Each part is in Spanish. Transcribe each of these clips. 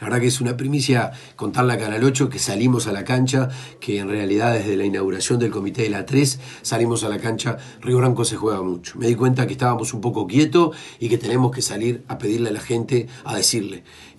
La verdad que es una primicia contarle a Canal 8 que salimos a la cancha, que en realidad desde la inauguración del comité de la 3 salimos a la cancha, Río Branco se juega mucho. Me di cuenta que estábamos un poco quietos y que tenemos que salir a pedirle a la gente, a decirle. Eh,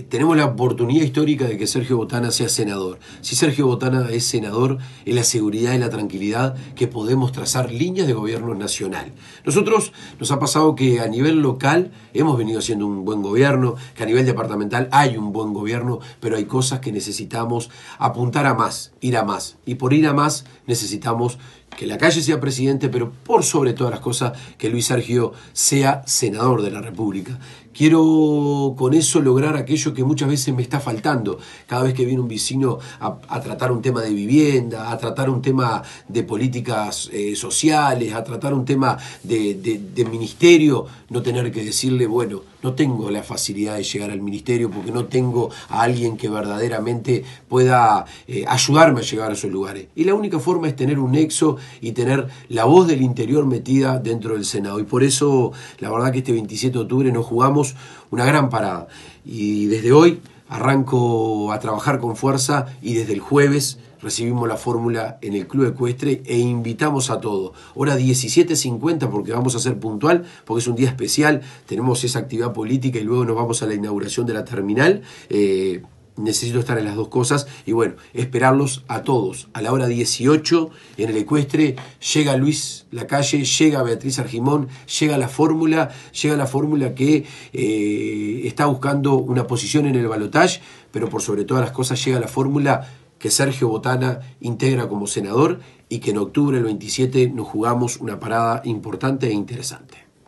eh, tenemos la oportunidad histórica de que Sergio Botana sea senador. Si Sergio Botana es senador, es la seguridad y la tranquilidad que podemos trazar líneas de gobierno nacional. Nosotros nos ha pasado que a nivel local hemos venido haciendo un buen gobierno, que a nivel departamental hay un buen gobierno, pero hay cosas que necesitamos apuntar a más, ir a más. Y por ir a más necesitamos que la calle sea presidente, pero por sobre todas las cosas, que Luis Sergio sea senador de la República. Quiero con eso lograr aquello que muchas veces me está faltando. Cada vez que viene un vecino a, tratar un tema de vivienda, a tratar un tema de políticas eh, sociales, a tratar un tema de, ministerio, no tener que decirle, bueno, no tengo la facilidad de llegar al ministerio porque no tengo a alguien que verdaderamente pueda eh, ayudarme a llegar a esos lugares. Y la única forma es tener un nexo y tener la voz del interior metida dentro del Senado. Y por eso, la verdad que este 27 de octubre nos jugamos una gran parada. Y desde hoy arranco a trabajar con fuerza y desde el jueves recibimos la fórmula en el Club Ecuestre e invitamos a todos. Hora 17.50 porque vamos a ser puntual, porque es un día especial, tenemos esa actividad política y luego nos vamos a la inauguración de la terminal. Eh, Necesito estar en las dos cosas y bueno, esperarlos a todos. A la hora 18 en el ecuestre llega Luis la calle llega Beatriz Argimón, llega la fórmula, llega la fórmula que eh, está buscando una posición en el balotaje, pero por sobre todas las cosas llega la fórmula que Sergio Botana integra como senador y que en octubre del 27 nos jugamos una parada importante e interesante.